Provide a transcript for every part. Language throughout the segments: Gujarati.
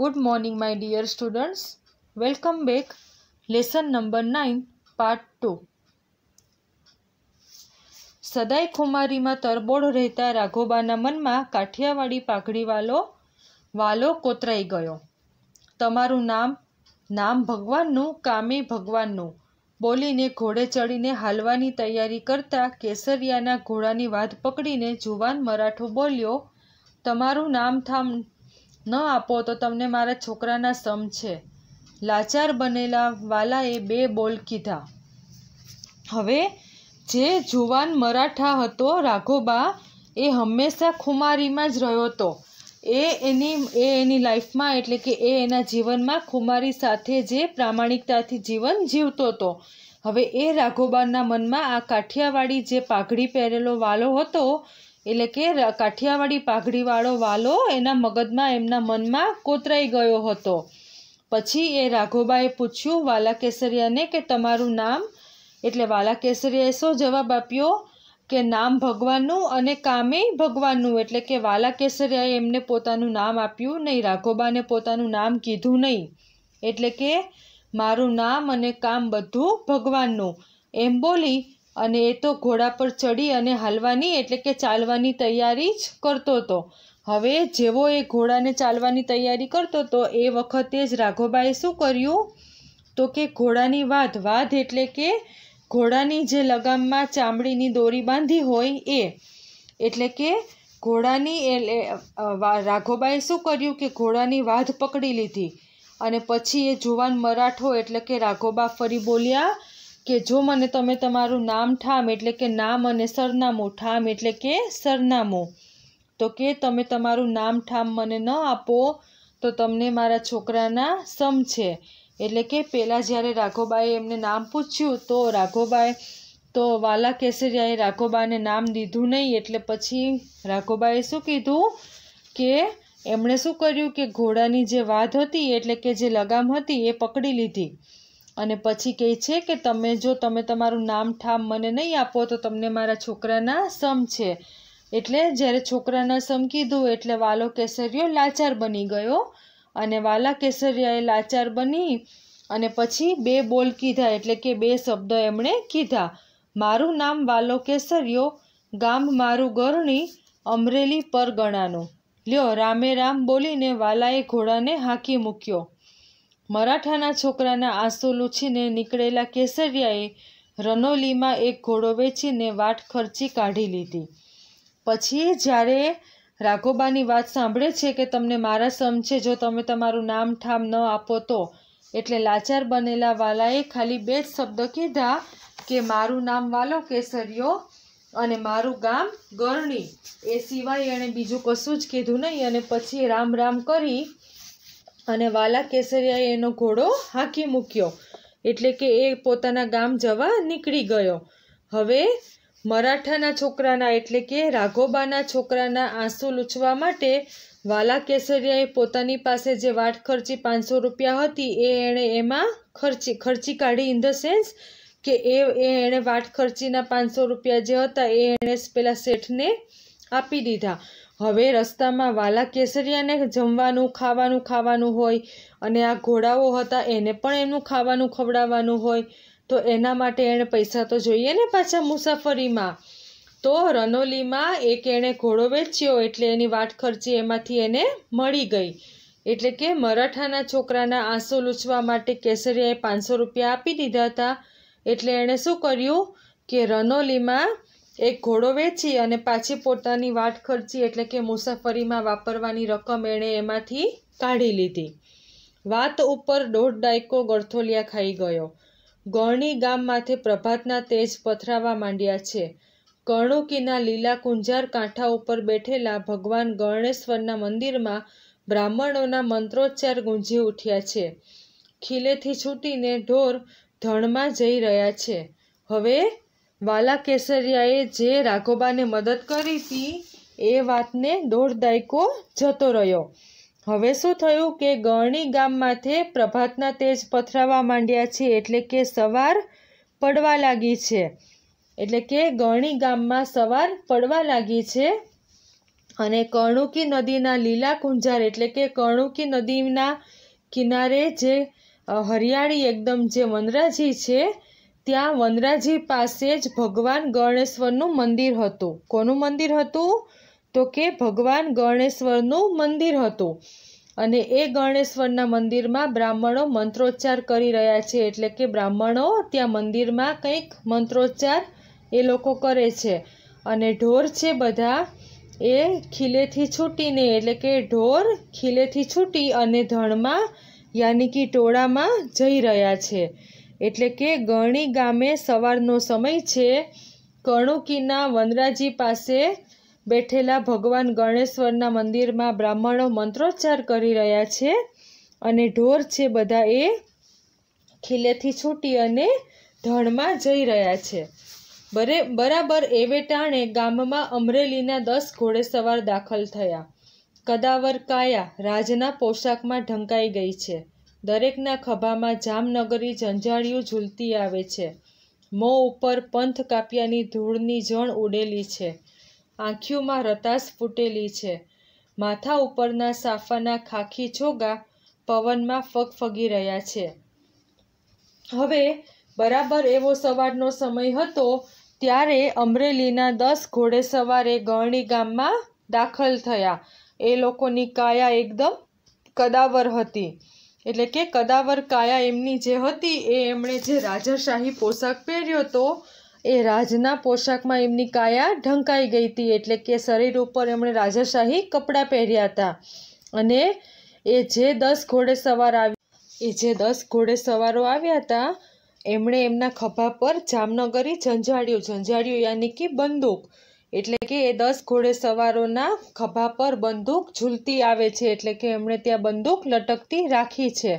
good morning my dear students welcome back lesson number nine part two સદાય ખુમારીમાં તરબોળ રહેતા રાઘોબાના મનમાં કાઠિયાવાડી પાઘડીવાલો વાલો કોતરાઈ ગયો તમારું નામ નામ ભગવાનનું કામે ભગવાનનું બોલીને ઘોડે ચડીને હાલવાની તૈયારી કરતા કેસરિયાના ઘોડાની વાધ પકડીને જુવાન મરાઠો બોલ્યો તમારું નામ થામ ન આપો તો તમને મારા છોકરાના સમ છે લાચાર બનેલા વાલાએ બે બોલ કીધા હવે જે જુવાન મરાઠા હતો રાઘોબા એ હંમેશા ખુમારીમાં જ રહ્યો હતો એ એની એ એની લાઈફમાં એટલે કે એ એના જીવનમાં ખુમારી સાથે જે પ્રામાણિકતાથી જીવન જીવતો હતો હવે એ રાઘોબાના મનમાં આ કાઠિયાવાડી જે પાઘડી પહેરેલો વાલો હતો એટલે કે કાઠિયાવાડી પાઘડીવાળો વાલો એના મગજમાં એમના મનમાં કોતરાઈ ગયો હતો પછી એ રાઘોબાએ પૂછ્યું વાલા કેસરિયાને કે તમારું નામ એટલે વાલા કેસરીએ શો જવાબ આપ્યો કે નામ ભગવાનનું અને કામે ભગવાનનું એટલે કે વાલા કેસરિયાએ એમને પોતાનું નામ આપ્યું નહીં રાઘોબાને પોતાનું નામ કીધું નહીં એટલે કે મારું નામ અને કામ બધું ભગવાનનું એમ બોલી અને એ તો ઘોડા પર ચડી અને હાલવાની એટલે કે ચાલવાની તૈયારી જ કરતો હતો હવે જેવો એ ઘોડાને ચાલવાની તૈયારી કરતો હતો એ વખતે જ રાઘોબાએ શું કર્યું તો કે ઘોડાની વાધ વાધ એટલે કે ઘોડાની જે લગામમાં ચામડીની દોરી બાંધી હોય એ એટલે કે ઘોડાની એટલે રાઘોબાએ શું કર્યું કે ઘોડાની વાધ પકડી લીધી અને પછી એ જુવાન મરાઠો એટલે કે રાઘોબા ફરી બોલ્યા કે જો મને તમે તમારું નામ ઠામ એટલે કે નામ અને સરનામું ઠામ એટલે કે સરનામું તો કે તમે તમારું નામ ઠામ મને ન આપો તો તમને મારા છોકરાના સમ છે એટલે કે પહેલાં જ્યારે રાઘોબાએ એમને નામ પૂછ્યું તો રાઘોબાએ તો વાલા કેસરિયાએ રાઘોબાને નામ દીધું નહીં એટલે પછી રાઘોબાએ શું કીધું કે એમણે શું કર્યું કે ઘોડાની જે વાધ હતી એટલે કે જે લગામ હતી એ પકડી લીધી અને પછી કહે છે કે તમે જો તમે તમારું નામ ઠામ મને નહીં આપો તો તમને મારા છોકરાના સમ છે એટલે જ્યારે છોકરાના સમ કીધું એટલે વાલો કેસરિયો લાચાર બની ગયો અને વાલા કેસરિયાએ લાચાર બની અને પછી બે બોલ કીધા એટલે કે બે શબ્દો એમણે કીધા મારું નામ વાલો કેસરિયો ગામ મારું ગરણી અમરેલી પરગણાનું લ્યો રામે રામ બોલીને વાલાએ ઘોડાને હાંકી મૂક્યો મરાઠાના છોકરાના આંસુ લૂછીને નીકળેલા કેસરિયાએ રનોલીમાં એક ઘોડો વેચીને વાટ ખર્ચી કાઢી લીધી પછી જ્યારે રાઘોબાની વાત સાંભળે છે કે તમને મારા સમ છે જો તમે તમારું નામ ઠામ ન આપો તો એટલે લાચાર બનેલા વાલાએ ખાલી બે જ શબ્દ કીધા કે મારું નામ વાલો કેસરિયો અને મારું ગામ ગરણી એ સિવાય એણે બીજું કશું જ કીધું નહીં અને પછી રામ રામ કરી અને વાલા કેસરિયાએ એનો ઘોડો હાંકી મૂક્યો એટલે કે એ પોતાના ગામ જવા નીકળી ગયો હવે મરાઠાના છોકરાના એટલે કે રાઘોબાના છોકરાના આંસુ લૂછવા માટે વાલા કેસરિયાએ પોતાની પાસે જે વાટ ખર્ચી પાંચસો રૂપિયા હતી એ એણે એમાં ખર્ચી ખર્ચી કાઢી ઇન ધ સેન્સ કે એ એણે વાટ ખર્ચીના પાંચસો રૂપિયા જે હતા એ એણે પેલા શેઠને આપી દીધા હવે રસ્તામાં વાલા કેસરિયાને જમવાનું ખાવાનું ખાવાનું હોય અને આ ઘોડાઓ હતા એને પણ એનું ખાવાનું ખવડાવવાનું હોય તો એના માટે એણે પૈસા તો જોઈએ ને પાછા મુસાફરીમાં તો રનોલીમાં એક એણે ઘોડો વેચ્યો એટલે એની વાટ ખર્ચી એમાંથી એને મળી ગઈ એટલે કે મરાઠાના છોકરાના આંસુ લૂછવા માટે કેસરિયાએ પાંચસો રૂપિયા આપી દીધા હતા એટલે એણે શું કર્યું કે રનોલીમાં એક ઘોડો વેચી અને પાછી પોતાની વાટ ખર્ચી એટલે કે મુસાફરીમાં વાપરવાની રકમ એણે એમાંથી કાઢી લીધી વાત ઉપર દોઢ ડાયકો ગળથોલિયા ખાઈ ગયો ગણી ગામ માથે પ્રભાતના તેજ પથરાવા માંડ્યા છે કર્ણુકીના લીલા કુંજાર કાંઠા ઉપર બેઠેલા ભગવાન ગણેશ્વરના મંદિરમાં બ્રાહ્મણોના મંત્રોચ્ચાર ગુંજી ઉઠ્યા છે ખીલેથી છૂટીને ઢોર ધણમાં જઈ રહ્યા છે હવે વાલા કેસરિયાએ જે રાઘોબાને મદદ કરી હતી એ વાતને દોઢ દાયકો જતો રહ્યો હવે શું થયું કે ગરણી ગામમાંથી પ્રભાતના તેજ પથરાવા માંડ્યા છે એટલે કે સવાર પડવા લાગી છે એટલે કે ગરણી ગામમાં સવાર પડવા લાગી છે અને કર્ણુકી નદીના લીલા કુંજાર એટલે કે કર્ણુકી નદીના કિનારે જે હરિયાળી એકદમ જે વનરાજી છે ત્યાં વનરાજી પાસે જ ભગવાન ગણેશ્વરનું મંદિર હતું કોનું મંદિર હતું તો કે ભગવાન ગણેશ્વરનું મંદિર હતું અને એ ગણેશ્વરના મંદિરમાં બ્રાહ્મણો મંત્રોચ્ચાર કરી રહ્યા છે એટલે કે બ્રાહ્મણો ત્યાં મંદિરમાં કંઈક મંત્રોચ્ચાર એ લોકો કરે છે અને ઢોર છે બધા એ ખીલેથી છૂટીને એટલે કે ઢોર ખીલેથી છૂટી અને ધણમાં યાની કે ટોળામાં જઈ રહ્યા છે એટલે કે ગણી ગામે સવારનો સમય છે કણુકીના વનરાજી પાસે બેઠેલા ભગવાન ગણેશ્વરના મંદિરમાં બ્રાહ્મણો મંત્રોચ્ચાર કરી રહ્યા છે અને ઢોર છે બધા એ ખીલેથી છૂટી અને ધણમાં જઈ રહ્યા છે બરે બરાબર એવે ટાણે ગામમાં અમરેલીના દસ ઘોડેસવાર દાખલ થયા કદાવર કાયા રાજના પોશાકમાં ઢંકાઈ ગઈ છે દરેકના ખભામાં જામનગરી ઝંઝાળિયું ઝૂલતી આવે છે મો ઉપર પંથ કાપ્યાની ધૂળની જણ ઉડેલી છે આંખીઓમાં રતાસ ફૂટેલી છે માથા ઉપરના સાફાના ખાખી છોગા પવનમાં ફગફગી રહ્યા છે હવે બરાબર એવો સવારનો સમય હતો ત્યારે અમરેલીના દસ ઘોડેસવારે ગરણી ગામમાં દાખલ થયા એ લોકોની કાયા એકદમ કદાવર હતી એટલે કે કદાવર કાયા એમની જે હતી એ એમણે જે રાજાશાહી પોશાક પહેર્યો હતો એ રાજના પોશાકમાં એમની કાયા ઢંકાઈ ગઈ હતી એટલે કે શરીર ઉપર એમણે રાજાશાહી કપડાં પહેર્યા હતા અને એ જે દસ ઘોડે સવાર આવી એ જે દસ ઘોડે સવારો આવ્યા હતા એમણે એમના ખભા પર જામનગરી ઝંઝાડ્યું ઝંઝાડ્યું યાની કે બંદૂક એટલે કે એ દસ ઘોડેસવારોના ખભા પર બંદૂક ઝૂલતી આવે છે એટલે કે એમણે ત્યાં બંદૂક લટકતી રાખી છે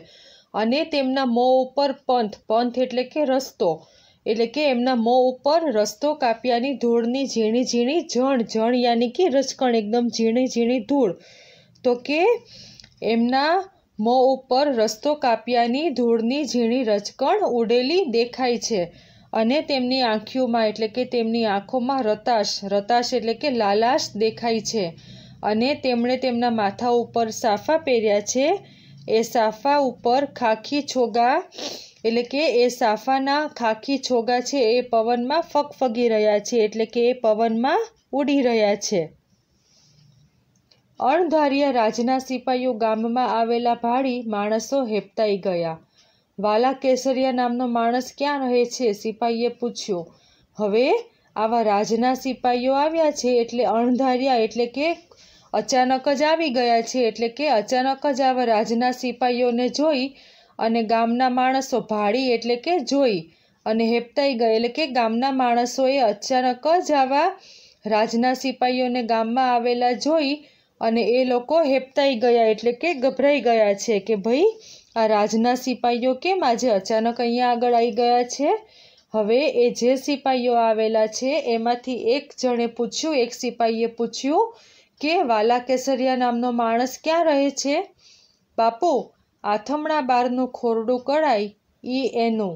અને તેમના મો ઉપર પંથ પંથ એટલે કે રસ્તો એટલે કે એમના મો ઉપર રસ્તો કાપ્યાની ધૂળની ઝીણી ઝીણી જણ જણ યાની કે રચકણ એકદમ ઝીણી ઝીણી ધૂળ તો કે એમના મો ઉપર રસ્તો કાપ્યાની ધૂળની ઝીણી રચકણ ઉડેલી દેખાય છે અને તેમની આંખીઓમાં એટલે કે તેમની આંખોમાં રતાશ રતાશ એટલે કે લાલાશ દેખાય છે અને તેમણે તેમના માથા ઉપર સાફા પહેર્યા છે એ સાફા ઉપર ખાખી છોગા એટલે કે એ સાફાના ખાખી છોગા છે એ પવનમાં ફગફગી રહ્યા છે એટલે કે એ પવનમાં ઉડી રહ્યા છે અણધાર્યા રાજના સિપાહીઓ ગામમાં આવેલા ભાડી માણસો હેપતાઈ ગયા વાલા કેસરિયા નામનો માણસ ક્યાં રહે છે સિપાહીએ પૂછ્યું હવે આવા રાજના સિપાહીઓ આવ્યા છે એટલે અણધાર્યા એટલે કે અચાનક જ આવી ગયા છે એટલે કે અચાનક જ આવા રાજના સિપાહીઓને જોઈ અને ગામના માણસો ભાળી એટલે કે જોઈ અને હેપતાઈ ગઈ એટલે કે ગામના માણસોએ અચાનક જ આવા રાજના સિપાહીઓને ગામમાં આવેલા જોઈ અને એ લોકો હેપતાઈ ગયા એટલે કે ગભરાઈ ગયા છે કે ભાઈ આ રાજના સિપાહીઓ કેમ આજે અચાનક અહીંયા આગળ આવી ગયા છે હવે એ જે સિપાહીઓ આવેલા છે એમાંથી એક જણે પૂછ્યું એક સિપાહીએ પૂછ્યું કે વાલા કેસરિયા નામનો માણસ ક્યાં રહે છે બાપુ આથમણા બારનું ખોરડું કળાય ઈ એનું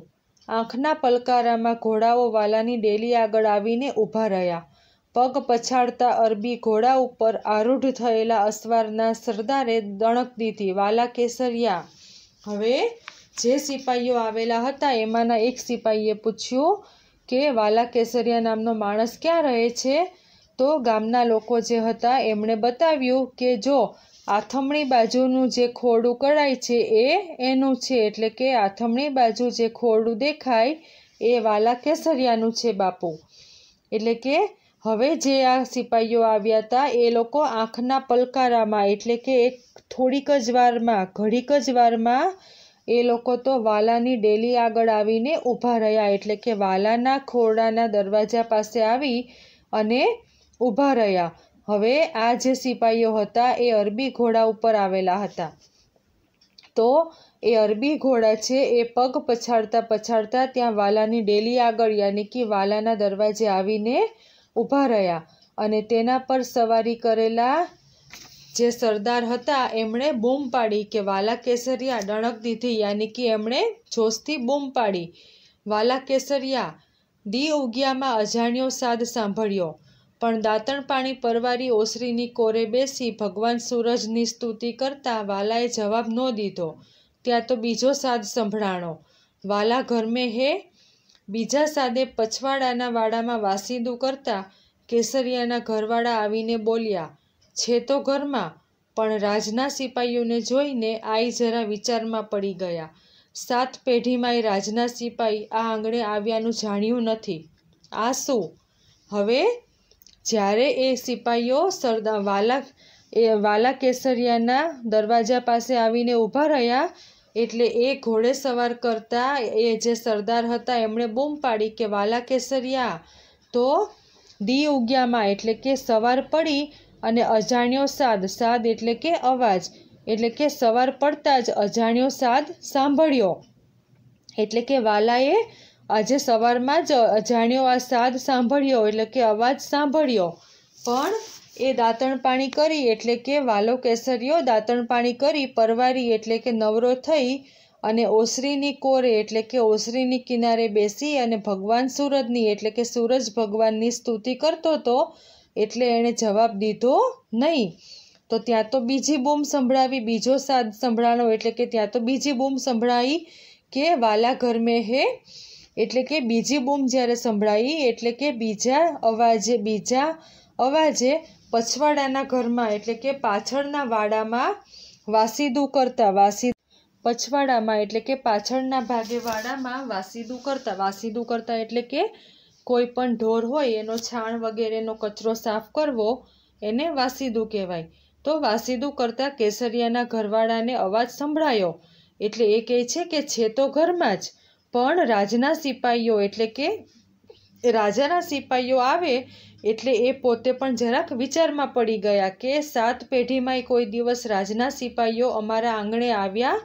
આંખના પલકારામાં ઘોડાઓ વાલાની ડેલી આગળ આવીને ઊભા રહ્યા પગ પછાડતા અરબી ઘોડા ઉપર આરૂઢ થયેલા અસવારના સરદારે દણક દીધી વાલા કેસરિયા હવે જે સિપાહીઓ આવેલા હતા એમાંના એક સિપાહીએ પૂછ્યું કે વાલા કેસરિયા નામનો માણસ ક્યાં રહે છે તો ગામના લોકો જે હતા એમણે બતાવ્યું કે જો આથમણી બાજુનું જે ખોડું કળાય છે એ એનું છે એટલે કે આથમણી બાજુ જે ખોડું દેખાય એ વાલા કેસરિયાનું છે બાપુ એટલે કે હવે જે આ સિપાહીઓ આવ્યા હતા એ લોકો આંખના પલકારામાં એટલે કે એક થોડીક જ વારમાં ઘડીક જ વારમાં એ લોકો તો વાલાની ડેલી આગળ આવીને ઊભા રહ્યા એટલે કે વાલાના ખોરડાના દરવાજા પાસે આવી અને ઊભા રહ્યા હવે આ જે સિપાહીઓ હતા એ અરબી ઘોડા ઉપર આવેલા હતા તો એ અરબી ઘોડા છે એ પગ પછાડતા પછાડતા ત્યાં વાલાની ડેલી આગળ યાની કે વાલાના દરવાજે આવીને ઊભા રહ્યા અને તેના પર સવારી કરેલા જે સરદાર હતા એમણે બૂમ પાડી કે વાલા કેસરિયા ડણક દીધી યાની કે એમણે જોશથી બૂમ પાડી વાલા કેસરિયા દી ઉગ્યામાં અજાણ્યો સાદ સાંભળ્યો પણ દાંતણ પાણી પરવારી ઓસરીની કોરે બેસી ભગવાન સૂરજની સ્તુતિ કરતાં વાલાએ જવાબ ન દીધો ત્યાં તો બીજો સાદ સંભળાણો વાલા ઘરમે હે બીજા સાદે પછવાડાના વાડામાં વાસીદું કરતા કેસરિયાના ઘરવાળા આવીને બોલ્યા છે તો ઘરમાં પણ રાજના સિપાઈઓને જોઈને આઈ જરા વિચારમાં પડી ગયા સાત પેઢીમાંય રાજના સિપાઈ આ આંગણે આવ્યાનું જાણ્યું નથી આ શું હવે જ્યારે એ સિપાઈઓ સરદાર વાલા એ વાલા કેસરિયાના દરવાજા પાસે આવીને ઊભા રહ્યા એટલે એ ઘોડે સવાર કરતા એ જે સરદાર હતા એમણે બૂમ પાડી કે વાલા કેસરિયા તો દી ઉગ્યામાં એટલે કે સવાર પડી અને અજાણ્યો સાદ સાદ એટલે કે અવાજ એટલે કે સવાર પડતા જ અજાણ્યો સાદ સાંભળ્યો એટલે કે વાલાએ આજે સવારમાં જ અજાણ્યો આ સાદ સાંભળ્યો એટલે કે અવાજ સાંભળ્યો પણ એ દાંતણ પાણી કરી એટલે કે વાલો કેસરીઓ દાંતણ પાણી કરી પરવારી એટલે કે નવરો થઈ અને ઓસરીની કોરે એટલે કે ઓસરીની કિનારે બેસી અને ભગવાન સૂરજની એટલે કે સૂરજ ભગવાનની સ્તુતિ કરતો હતો એટલે એણે જવાબ દીધો નહીં તો ત્યાં તો બીજી બૂમ સંભળાવી બીજો સાદ સંભળાનો એટલે કે ત્યાં તો બીજી બૂમ સંભળાવી કે વાલા ઘર મેં હે એટલે કે બીજી બૂમ જ્યારે સંભળાવી એટલે કે બીજા અવાજે બીજા અવાજે પછવાડાના ઘરમાં એટલે કે પાછળના વાડામાં વાસીદું કરતા વાસી પછવાડામાં એટલે કે પાછળના ભાગે વાડામાં વાસીદું કરતા વાસીદું કરતા એટલે કે કોઈ પણ ઢોર હોય એનો છાણ વગેરેનો કચરો સાફ કરવો એને વાસીદું કહેવાય તો વાસીદું કરતા કેસરિયાના ઘરવાળાને અવાજ સંભળાયો એટલે એ કહે છે કે છે તો ઘરમાં જ પણ રાજના સિપાહીઓ એટલે કે રાજાના સિપાહીઓ આવે એટલે એ પોતે પણ જરાક વિચારમાં પડી ગયા કે સાત પેઢીમાંય કોઈ દિવસ રાજના સિપાહીઓ અમારા આંગણે આવ્યા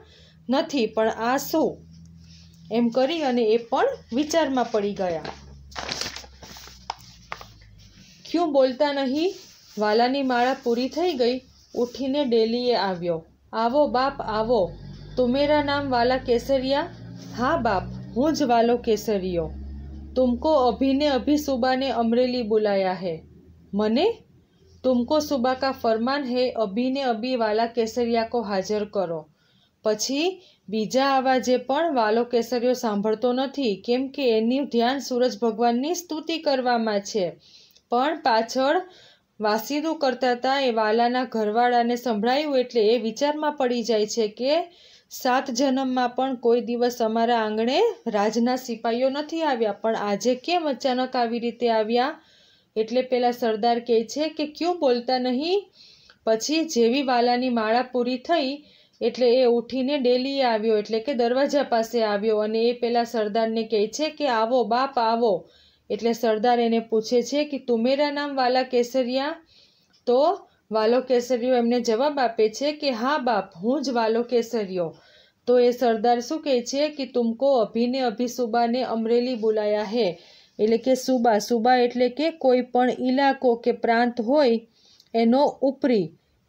નથી પણ આ શું એમ કરી અને એ પણ વિચારમાં પડી ગયા ક્યું બોલતા નહીં વાલાની માળા પૂરી થઈ ગઈ ઉઠીને ડેલીએ આવ્યો આવો બાપ આવો તુમેરા નામ વાલા કેસરિયા હા બાપ હું જ વાલો કેસરિયો તુમકો अभी ने अभी અમરેલી બુલાયા હે बुलाया है मने तुमको सुबह का फरमान અભી વાલા કેસરિયા કો હાજર કરો પછી બીજા આવા જે પણ વાલો કેસરિયો સાંભળતો નથી કેમ કે એનું ધ્યાન સૂરજ ભગવાનની સ્તુતિ કરવામાં છે પણ પાછળ વાસીદું કરતા હતા એ વાલાના ઘરવાળાને સંભળાયું એટલે એ વિચારમાં પડી જાય છે કે સાત જન્મમાં પણ કોઈ દિવસ અમારા આંગણે રાજના સિપાહીઓ નથી આવ્યા પણ આજે કેમ અચાનક આવી રીતે આવ્યા એટલે પેલા સરદાર કહે છે કે ક્યું બોલતા નહીં પછી જેવી વાલાની માળા પૂરી થઈ એટલે એ ઉઠીને ડેલીએ આવ્યો એટલે કે દરવાજા પાસે આવ્યો અને એ પેલા સરદારને કહે છે કે આવો બાપ આવો એટલે સરદાર એને પૂછે છે કે તુમેરા નામ વાલા કેસરિયા તો વાલો કેસરિયો એમને જવાબ આપે છે કે હા બાપ હું જ વાલો કેસરિયો તો એ સરદાર શું કહે છે કે તુમકો અભિને અભિસુબાને અમરેલી બોલાયા હે એટલે કે સુબા સુબા એટલે કે કોઈ પણ ઇલાકો કે પ્રાંત હોય એનો ઉપરી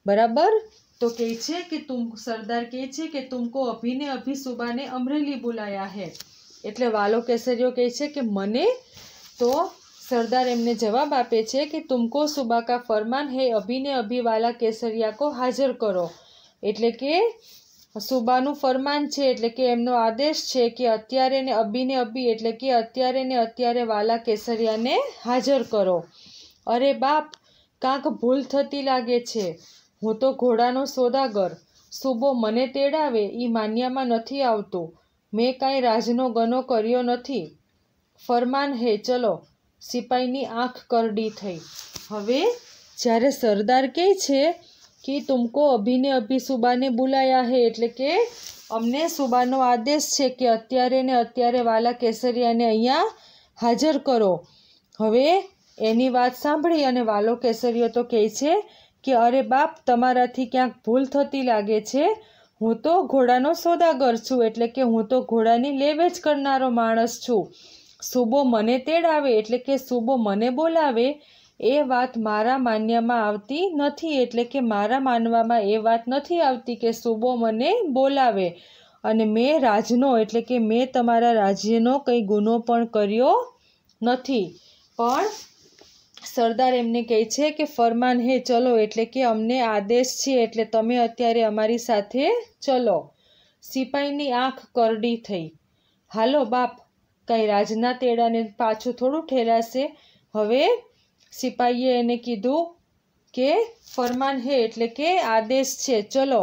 બરાબર તો કહે છે કે તું સરદાર કહે છે કે તુમકો અભિને અભિસુબાને અમરેલી બોલાયા હે એટલે વાલો કેસરિયો કહે છે કે મને તો સરદાર એમને જવાબ આપે છે કે તુમકો સુબા કા ફરમાન હે અભિને અભિવાલા કેસરિયા કો હાજર કરો એટલે કે સુબાનું ફરમાન છે એટલે કે એમનો આદેશ છે કે અત્યારે ને અભિને અભિ એટલે કે અત્યારે ને અત્યારે વાલા કેસરિયાને હાજર કરો અરે બાપ કાંક ભૂલ થતી લાગે છે હું તો ઘોડાનો સોદાગર સુબો મને તેડાવે એ માન્યામાં નથી આવતું મેં કાંઈ રાજનો ગનો કર્યો નથી ફરમાન હે ચલો સિપાહીની આંખ કરડી થઈ હવે જ્યારે સરદાર કહે છે કે તુમકો અભીને અભી સુબાને બોલાયા હે એટલે કે અમને સુબાનો આદેશ છે કે અત્યારે ને અત્યારે વાલા કેસરિયાને અહીંયા હાજર કરો હવે એની વાત સાંભળી અને વાલો કેસરિયો તો કહે છે કે અરે બાપ તમારાથી ક્યાંક ભૂલ થતી લાગે છે હું તો ઘોડાનો સોદાગર છું એટલે કે હું તો ઘોડાની લેવેચ કરનારો માણસ છું સૂબો મને તેડાવે એટલે કે સૂબો મને બોલાવે એ વાત મારા માન્યમાં આવતી નથી એટલે કે મારા માનવામાં એ વાત નથી આવતી કે સૂબો મને બોલાવે અને મેં રાજનો એટલે કે મેં તમારા રાજ્યનો કંઈ ગુનો પણ કર્યો નથી પણ સરદાર એમને કહે છે કે ફરમાન હે ચલો એટલે કે અમને આદેશ છે એટલે તમે અત્યારે અમારી સાથે ચલો સિપાહીની આંખ કરડી થઈ હાલો બાપ કંઈ રાજના તેડાને પાછું થોડું ઠેલાશે હવે સિપાહીએ એને કીધું કે ફરમાન હે એટલે કે આદેશ છે ચલો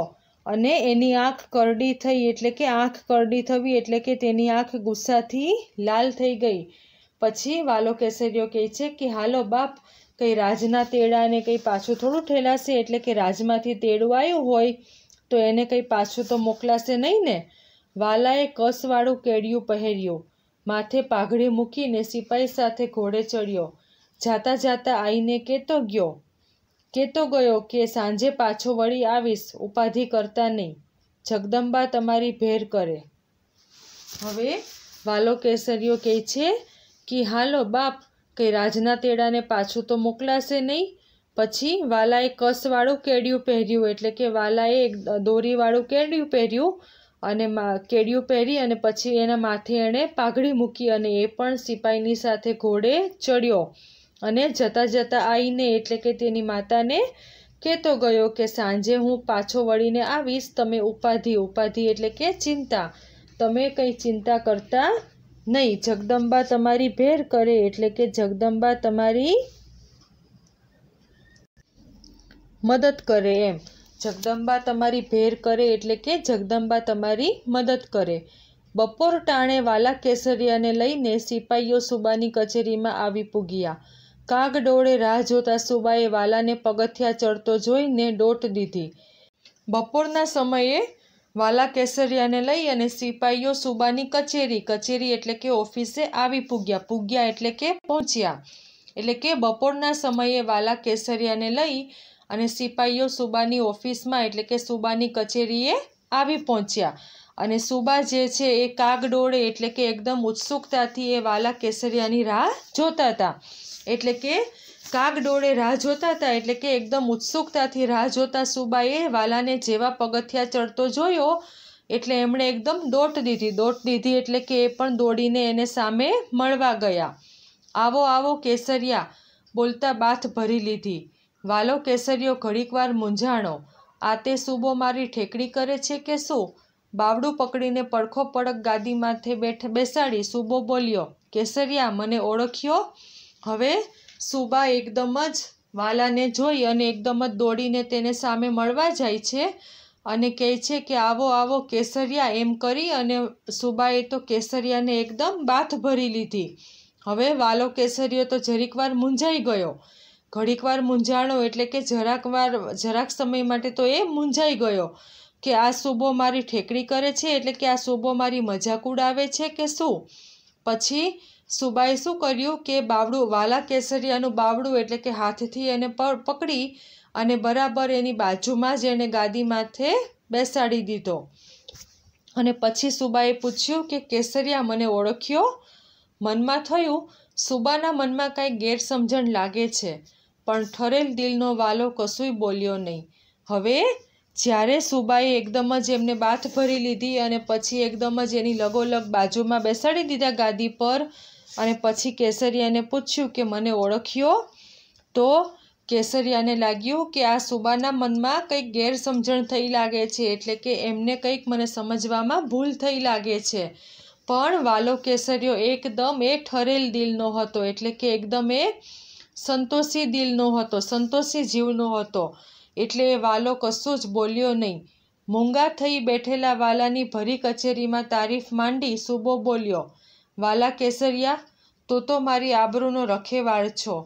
અને એની આંખ કરડી થઈ એટલે કે આંખ કરડી થવી એટલે કે તેની આંખ ગુસ્સાથી લાલ થઈ ગઈ પછી વાલો કેસરીઓ કહે છે કે હાલો બાપ કંઈ રાજના તેડાને કંઈ પાછું થોડું ઠેલાશે એટલે કે રાજમાંથી તેડું આવ્યું હોય તો એને કંઈ પાછું તો મોકલાશે નહીં ને વાલાએ કસવાળું કેડિયું પહેર્યું માથે પાઘડી મૂકીને સિપાહી સાથે ઘોડે ચડ્યો જાતા જાતા આઈને કહેતો ગયો કહેતો ગયો કે સાંજે પાછો વળી આવીશ ઉપાધિ કરતા નહીં જગદંબા તમારી ભેર કરે હવે વાલો કેસરીઓ કહે છે કે હાલો બાપ કે રાજના તેડાને પાછું તો મોકલાશે નહીં પછી વાલાએ કસવાળું કેડિયું પહેર્યું એટલે કે વાલાએ એક દોરીવાળું કેડિયું પહેર્યું અને કેડિયું પહેરી અને પછી એના માથે એણે પાઘડી મૂકી અને એ પણ સિપાહીની સાથે ઘોડે ચડ્યો અને જતાં જતાં આવીને એટલે કે તેની માતાને કહેતો ગયો કે સાંજે હું પાછો વળીને આવીશ તમે ઉપાધિ ઉપાધિ એટલે કે ચિંતા તમે કંઈ ચિંતા કરતા નહીં જગદંબા તમારી ભેર કરે એટલે કે જગદંબા તમારી મદદ કરે એમ જગદંબા તમારી ભેર કરે એટલે કે જગદંબા તમારી મદદ કરે બપોર ટાણે વાલા કેસરિયાને લઈને સિપાઈઓ સુબાની કચેરીમાં આવી પૂગ્યા કાગ ડોળે રાહ જોતા સુબાએ વાલાને પગથિયા ચડતો જોઈને ડોટ દીધી બપોરના સમયે વાલા કેસરિયાને લઈ અને સિપાઈઓ સુબાની કચેરી કચેરી એટલે કે ઓફિસે આવી પૂગ્યા પૂગ્યા એટલે કે પહોંચ્યા એટલે કે બપોરના સમયે વાલા કેસરિયાને લઈ અને સિપાહીઓ સુબાની ઓફિસમાં એટલે કે સુબાની કચેરીએ આવી પહોંચ્યા અને સુબા જે છે એ કાગડોળે એટલે કે એકદમ ઉત્સુકતાથી એ વાલા કેસરિયાની રાહ જોતા હતા એટલે કે કાગડોળે રાહ જોતા હતા એટલે કે એકદમ ઉત્સુકતાથી રાહ જોતા સુબાએ વાલાને જેવા પગથિયા ચડતો જોયો એટલે એમણે એકદમ દોટ દીધી દોટ દીધી એટલે કે એ પણ દોડીને એને સામે મળવા ગયા આવો આવો કેસરિયા બોલતા બાથ ભરી લીધી વાલો કેસરીયો ઘડીકવાર મૂંઝાણો આ તે સૂબો મારી ઠેકડી કરે છે કે શું બાવડું પકડીને પડખો પડક ગાદી માથે બેઠ બેસાડી સૂબો બોલ્યો કેસરિયા મને ઓળખ્યો હવે સૂબા એકદમ જ વાલાને જોઈ અને એકદમ જ દોડીને તેને સામે મળવા જાય છે અને કહે છે કે આવો આવો કેસરિયા એમ કરી અને સૂબાએ તો કેસરિયાને એકદમ બાથ ભરી લીધી હવે વાલો કેસરિયો તો જરીકવાર મૂંઝાઈ ગયો ઘડીકવાર મૂંઝાણો એટલે કે જરાક વાર જરાક સમય માટે તો એ મૂંઝાઈ ગયો કે આ સુબો મારી ઠેકડી કરે છે એટલે કે આ સુબો મારી મજાક ઉડાવે છે કે શું પછી સુબાએ શું કર્યું કે બાવડું વાલા કેસરિયાનું બાવડું એટલે કે હાથથી એને પકડી અને બરાબર એની બાજુમાં જ એને ગાદી માથે બેસાડી દીધો અને પછી સુબાએ પૂછ્યું કે કેસરિયા મને ઓળખ્યો મનમાં થયું સુબાના મનમાં કાંઈ ગેરસમજણ લાગે છે પણ ઠરેલ દિલનો વાલો કશુંય બોલ્યો નહીં હવે જ્યારે સુબાએ એકદમ જ એમને બાથ ભરી લીધી અને પછી એકદમ જ એની લગોલગ બાજુમાં બેસાડી દીધા ગાદી પર અને પછી કેસરિયાને પૂછ્યું કે મને ઓળખ્યો તો કેસરિયાને લાગ્યું કે આ સુબાના મનમાં કંઈક ગેરસમજણ થઈ લાગે છે એટલે કે એમને કંઈક મને સમજવામાં ભૂલ થઈ લાગે છે પણ વાલો કેસરિયો એકદમ એ ઠરેલ દિલનો હતો એટલે કે એકદમ એ સંતોષી દિલનો હતો સંતોષી જીવનો હતો એટલે એ વાલો કશું જ બોલ્યો નહીં મોંઘા થઈ બેઠેલા વાલાની ભરી કચેરીમાં તારીફ માંડી સુબો બોલ્યો વાલા કેસરિયા તો તો મારી આબરૂનો રખેવાળ છો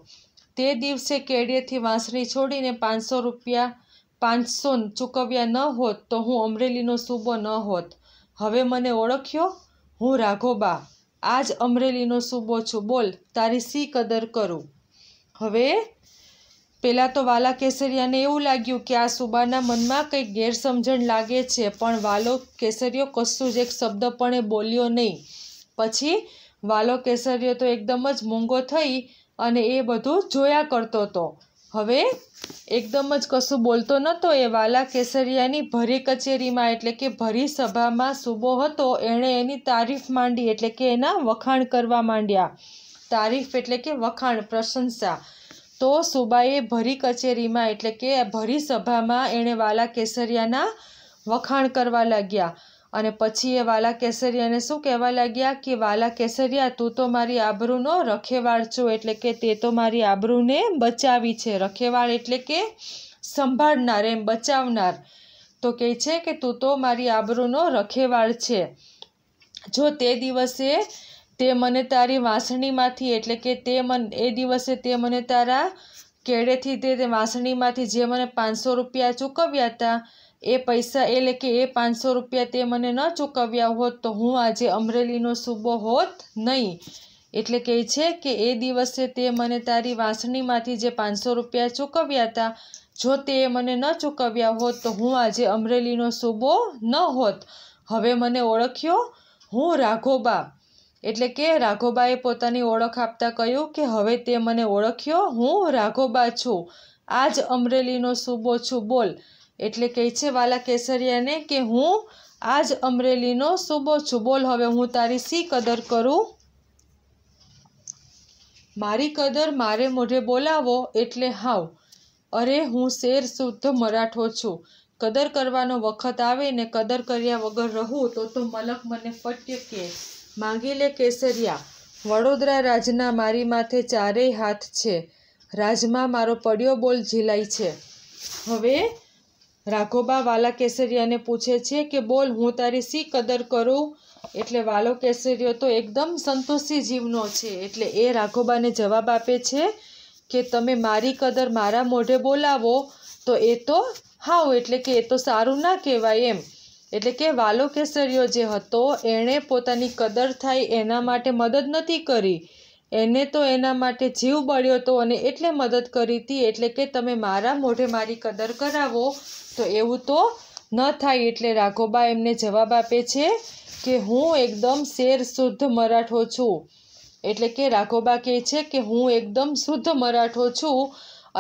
તે દિવસે કેડિયેથી વાંસળી છોડીને પાંચસો રૂપિયા પાંચસો ચૂકવ્યા ન હોત તો હું અમરેલીનો સૂબો ન હોત હવે મને ઓળખ્યો હું રાઘોબા આજ અમરેલીનો સૂબો છું બોલ તારી સી કદર કરું હવે પહેલાં તો વાલા કેસરિયાને એવું લાગ્યું કે આ સુબાના મનમાં કંઈક ગેરસમજણ લાગે છે પણ વાલો કેસરિયો કશું જ એક શબ્દ પણ બોલ્યો નહીં પછી વાલો કેસરિયો તો એકદમ જ મૂંગો થઈ અને એ બધું જોયા કરતો હતો હવે એકદમ જ કશું બોલતો નહોતો એ વાલા કેસરિયાની ભરી કચેરીમાં એટલે કે ભરી સભામાં સુબો હતો એણે એની તારીફ માંડી એટલે કે એના વખાણ કરવા માંડ્યા તારીફ એટલે કે વખાણ પ્રશંસા તો સુબાએ ભરી કચેરીમાં એટલે કે ભરી સભામાં એણે વાલા કેસરિયાના વખાણ કરવા લાગ્યા અને પછી એ વાલા કેસરિયાને શું કહેવા લાગ્યા કે વાલા કેસરિયા તું તો મારી આબરૂનો રખેવાળ છો એટલે કે તે તો મારી આબરૂને બચાવી છે રખેવાળ એટલે કે સંભાળનાર એમ બચાવનાર તો કહે છે કે તું તો મારી આબરૂનો રખેવાળ છે જો તે દિવસે તે મને તારી વાંસણીમાંથી એટલે કે તે મન એ દિવસે તે મને તારા કેળેથી તે વાંસણીમાંથી જે મને પાંચસો રૂપિયા ચૂકવ્યા હતા એ પૈસા એટલે કે એ પાંચસો રૂપિયા તે મને ન ચૂકવ્યા હોત તો હું આજે અમરેલીનો સૂબો હોત નહીં એટલે કહે છે કે એ દિવસે તે મને તારી વાંસણીમાંથી જે પાંચસો રૂપિયા ચૂકવ્યા હતા જો તે મને ન ચૂકવ્યા હોત તો હું આજે અમરેલીનો સૂબો ન હોત હવે મને ઓળખ્યો હું રાઘોબા એટલે કે રાઘોબાએ પોતાની ઓળખ આપતા કહ્યું કે હવે તે મને ઓળખ્યો હું રાઘોબા છું આ જ અમરેલીનો સૂબો છું બોલ એટલે કહે છે વાલા કેસરિયાને કે હું આ જ અમરેલીનો સૂબો છું બોલ હવે હું તારી સી કદર કરું મારી કદર મારે મોઢે બોલાવો એટલે હાવ અરે હું શેર શુદ્ધ મરાઠો છું કદર કરવાનો વખત આવે ને કદર કર્યા વગર રહું તો તો મલક મને ફટ્ય કે માંગી લે કેસરિયા વડોદરા રાજના મારી માથે ચારેય હાથ છે રાજમાં મારો પડ્યો બોલ ઝીલાય છે હવે રાઘોબા વાલા કેસરિયાને પૂછે છે કે બોલ હું તારી સી કદર કરું એટલે વાલો કેસરિયો તો એકદમ સંતોષી જીવનો છે એટલે એ રાઘોબાને જવાબ આપે છે કે તમે મારી કદર મારા મોઢે બોલાવો તો એ તો હાવ એટલે કે એ તો સારું ના કહેવાય એમ એટલે કે વાલો કેસરીયો જે હતો એણે પોતાની કદર થાય એના માટે મદદ નથી કરી એને તો એના માટે જીવ બળ્યો હતો અને એટલે મદદ કરી હતી એટલે કે તમે મારા મોઢે મારી કદર કરાવો તો એવું તો ન થાય એટલે રાઘોબા એમને જવાબ આપે છે કે હું એકદમ શેર શુદ્ધ મરાઠો છું એટલે કે રાઘોબા કહે છે કે હું એકદમ શુદ્ધ મરાઠો છું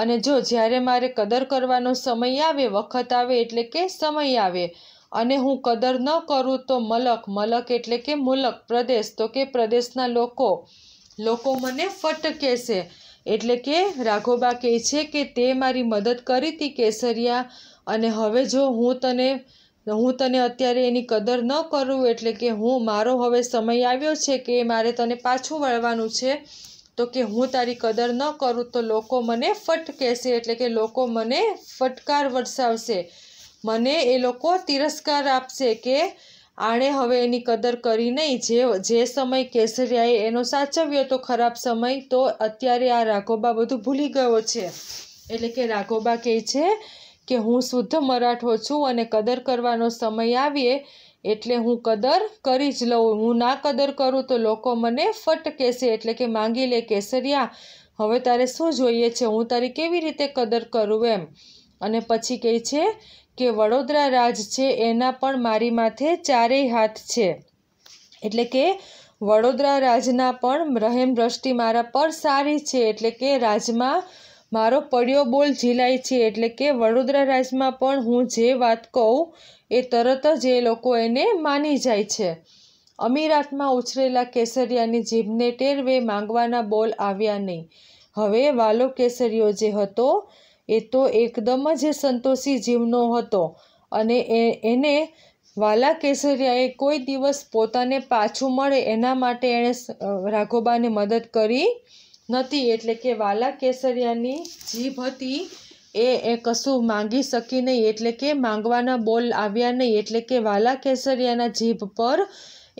અને જો જ્યારે મારે કદર કરવાનો સમય આવે વખત આવે એટલે કે સમય આવે અને હું કદર ન કરું તો મલક મલક એટલે કે મુલક પ્રદેશ તો કે પ્રદેશના લોકો લોકો મને ફટકે છે એટલે કે રાઘોબા કહે છે કે તે મારી મદદ કરી હતી કેસરિયા અને હવે જો હું તને હું તને અત્યારે એની કદર ન કરું એટલે કે હું મારો હવે સમય આવ્યો છે કે મારે તને પાછું વળવાનું છે તો કે હું તારી કદર ન કરું તો લોકો મને ફટકેશે એટલે કે લોકો મને ફટકાર વરસાવશે મને એ લોકો તિરસ્કાર આપશે કે આણે હવે એની કદર કરી નહીં જે જે સમય કેસરિયાએ એનો સાચવ્યો તો ખરાબ સમય તો અત્યારે આ રાઘોબા બધું ભૂલી ગયો છે એટલે કે રાઘોબા કહે છે કે હું શુદ્ધ મરાઠો છું અને કદર કરવાનો સમય આવીએ એટલે હું કદર કરી જ લઉં હું ના કદર કરું તો લોકો મને ફટ કહેશે એટલે કે માંગી લે કેસરિયા હવે તારે શું જોઈએ છે હું તારી કેવી રીતે કદર કરું એમ અને પછી કહે છે કે વડોદરા રાજ છે એના પણ મારી માથે ચારેય હાથ છે એટલે કે વડોદરા રાજના પણ રહેમ દ્રષ્ટિ મારા પર સારી છે એટલે કે રાજમાં મારો પડ્યો બોલ ઝીલાય છે એટલે કે વડોદરા રાજમાં પણ હું જે વાત કહું એ તરત જ એ લોકો એને માની જાય છે અમીરાતમાં ઉછરેલા કેસરિયાની જીભને ટેરવે માંગવાના બોલ આવ્યા નહીં હવે વાલો કેસરિયો જે હતો એ તો એકદમ જ સંતોષી જીવનો હતો અને એને વાલા કેસરિયાએ કોઈ દિવસ પોતાને પાછું મળે એના માટે એણે રાઘોબાને મદદ કરી નથી એટલે કે વાલા કેસરિયાની જીભ હતી એ એ કશું માંગી શકી નહીં એટલે કે માંગવાના બોલ આવ્યા નહીં એટલે કે વાલા કેસરિયાના જીભ પર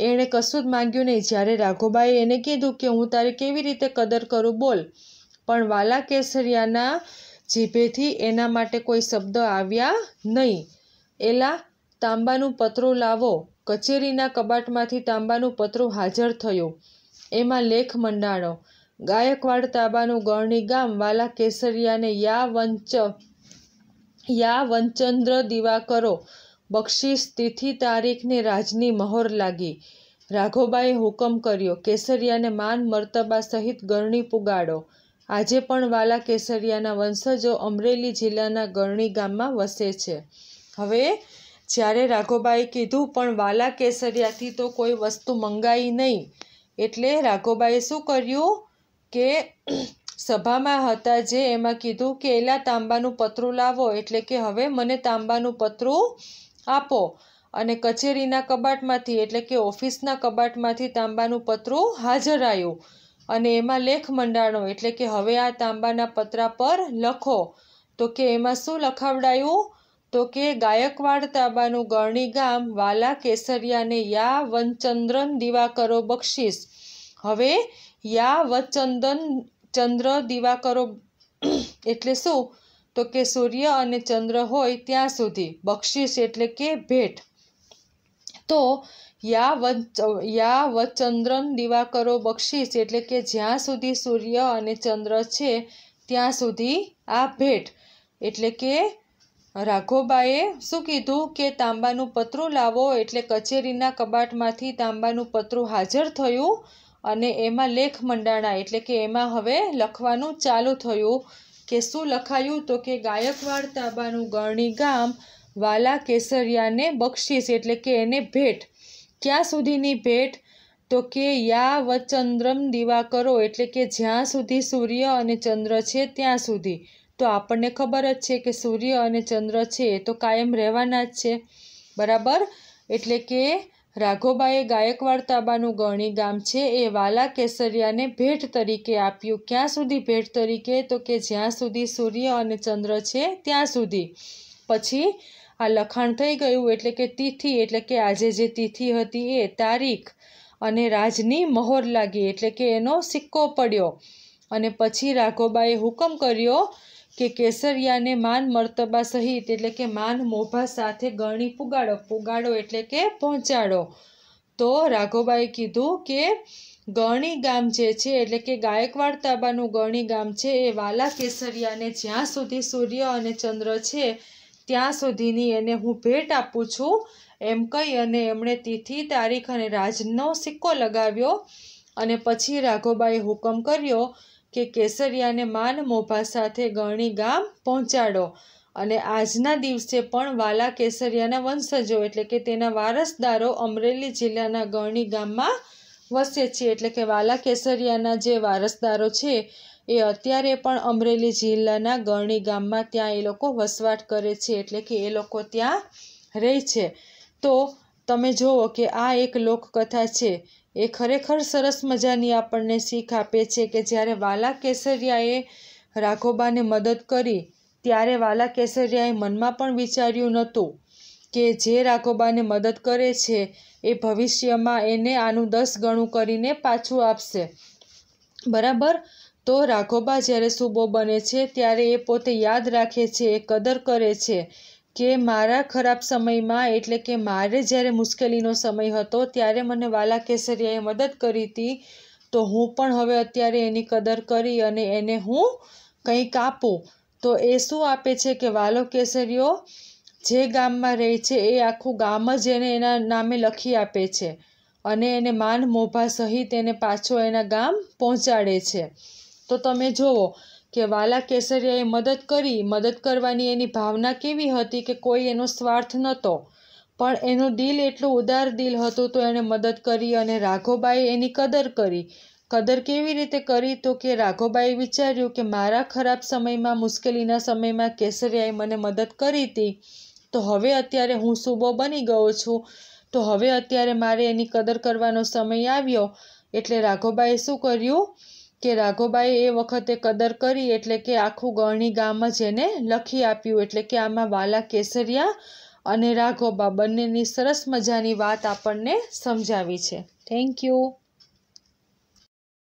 એણે કશું જ માંગ્યું નહીં જ્યારે રાઘોબાએ એને કીધું કે હું તારે કેવી રીતે કદર કરું બોલ પણ વાલા કેસરિયાના જીભેથી એના માટે કોઈ શબ્દ આવ્યા નહીં એલા તાંબાનું પત્રો લાવો કચેરીના કબાટમાંથી તાંબાનું પત્રો હાજર થયું એમાં લેખ મંડાણો ગાયકવાડ તાંબાનું ગરણી ગામ વાલા કેસરિયાને યા વંચ યા વંચંદ્ર દિવાકરો બક્ષિસ તિથિ તારીખને રાજની મહોર લાગી રાઘોબાએ હુકમ કર્યો કેસરિયાને માન મર્તબા સહિત ગરણી પુગાડો આજે પણ વાલા કેસરિયાના વંશજો અમરેલી જિલ્લાના ગરણી ગામમાં વસે છે હવે જ્યારે રાઘોબાએ કીધું પણ વાલા કેસરિયાથી તો કોઈ વસ્તુ મંગાઈ નહીં એટલે રાઘોબાઈએ શું કર્યું કે સભામાં હતા જે એમાં કીધું કે એલા તાંબાનું પતરું લાવો એટલે કે હવે મને તાંબાનું પતરું આપો અને કચેરીના કબાટમાંથી એટલે કે ઓફિસના કબાટમાંથી તાંબાનું પતરું હાજર આવ્યું અને એમાં લેખ મંડાણો એટલે કે હવે આ તાંબાના પતરા પર લખો તો કે એમાં શું લખાવડાયું તો કે ગાયકવાડ તાંબાનું ગરણી ગામ વાલા કેસરિયાને યા વનચંદ્રન દિવાકરો બક્ષીસ હવે યા વચંદન ચંદ્ર દિવાકરો એટલે શું તો કે સૂર્ય અને ચંદ્ર હોય ત્યાં સુધી બક્ષીસ એટલે કે ભેટ તો યા વચંદ્રન દિવાકરો બક્ષિસ એટલે કે જ્યાં સુધી સૂર્ય અને ચંદ્ર છે ત્યાં સુધી આ ભેટ એટલે કે રાઘોબાએ શું કીધું કે તાંબાનું પતરું લાવો એટલે કચેરીના કબાટમાંથી તાંબાનું પતરું હાજર થયું અને એમાં લેખ મંડાણા એટલે કે એમાં હવે લખવાનું ચાલુ થયું કે શું લખાયું તો કે ગાયકવાડ તાંબાનું ગરણી ગામ વાલા કેસરિયાને બક્ષિસ એટલે કે એને ભેટ ક્યાં સુધીની ભેટ તો કે યા દીવા કરો એટલે કે જ્યાં સુધી સૂર્ય અને ચંદ્ર છે ત્યાં સુધી તો આપણને ખબર જ છે કે સૂર્ય અને ચંદ્ર છે એ તો કાયમ રહેવાના જ છે બરાબર એટલે કે રાઘોબાએ ગાયકવાડ તાબાનું ગણી ગામ છે એ વાલા કેસરિયાને ભેટ તરીકે આપ્યું ક્યાં સુધી ભેટ તરીકે તો કે જ્યાં સુધી સૂર્ય અને ચંદ્ર છે ત્યાં સુધી પછી આ લખાણ થઈ ગયું એટલે કે તિથિ એટલે કે આજે જે તિથિ હતી એ તારીખ અને રાજની મહોર લાગી એટલે કે એનો સિક્કો પડ્યો અને પછી રાઘોબાએ હુકમ કર્યો કે કેસરિયાને માન મર્તબા સહિત એટલે કે માન મોભા સાથે ગણી પુગાડો પુગાડો એટલે કે પહોંચાડો તો રાઘોબાએ કીધું કે ગણી ગામ જે છે એટલે કે ગાયકવાડ તાબાનું ગણી ગામ છે એ વાલા કેસરિયાને જ્યાં સુધી સૂર્ય અને ચંદ્ર છે ત્યાં સુધીની એને હું ભેટ આપું છું એમ કહી અને એમણે તિથિ તારીખ અને રાજનો સિક્કો લગાવ્યો અને પછી રાઘોબાએ હુકમ કર્યો કે કેસરિયાને માન મોભા સાથે ગરણી ગામ પહોંચાડો અને આજના દિવસે પણ વાલા કેસરિયાના વંશજો એટલે કે તેના વારસદારો અમરેલી જિલ્લાના ગરણી ગામમાં વસે છે એટલે કે વાલા કેસરિયાના જે વારસદારો છે એ અત્યારે પણ અમરેલી જિલ્લાના ગરણી ગામમાં ત્યાં એ લોકો વસવાટ કરે છે એટલે કે એ લોકો ત્યાં રહે છે તો તમે જુઓ કે આ એક લોકકથા છે એ ખરેખર સરસ મજાની આપણને શીખ આપે છે કે જ્યારે વાલા કેસરિયાએ રાઘોબાને મદદ કરી ત્યારે વાલા કેસરિયાએ મનમાં પણ વિચાર્યું નહોતું કે જે રાઘોબાને મદદ કરે છે એ ભવિષ્યમાં એને આનું દસ ગણું કરીને પાછું આપશે બરાબર તો રાઘોબા જ્યારે સુબો બને છે ત્યારે એ પોતે યાદ રાખે છે એ કદર કરે છે કે મારા ખરાબ સમયમાં એટલે કે મારે જ્યારે મુશ્કેલીનો સમય હતો ત્યારે મને વાલા કેસરિયાએ મદદ કરી હતી તો હું પણ હવે અત્યારે એની કદર કરી અને એને હું કંઈક આપું તો એ શું આપે છે કે વાલો કેસરીઓ જે ગામમાં રહે છે એ આખું ગામ જ એને એના નામે લખી આપે છે અને એને માન મોભા સહિત એને પાછો એના ગામ પહોંચાડે છે તો તમે જુઓ કે વાલા કેસરિયાએ મદદ કરી મદદ કરવાની એની ભાવના કેવી હતી કે કોઈ એનો સ્વાર્થ નહોતો પણ એનું દિલ એટલું ઉદાર દિલ હતું તો એણે મદદ કરી અને રાઘોબાએ એની કદર કરી કદર કેવી રીતે કરી તો કે રાઘોબાઈએ વિચાર્યું કે મારા ખરાબ સમયમાં મુશ્કેલીના સમયમાં કેસરિયાએ મને મદદ કરી હતી તો હવે અત્યારે હું સુબો બની ગયો છું તો હવે અત્યારે મારે એની કદર કરવાનો સમય આવ્યો એટલે રાઘોબાએ શું કર્યું કે રાઘોબાઈ એ વખતે કદર કરી એટલે કે આખું ગરણી ગામ જ એને લખી આપ્યું એટલે કે આમાં વાલા કેસરિયા અને રાઘોબા બંનેની સરસ મજાની વાત આપણને સમજાવી છે થેન્ક યુ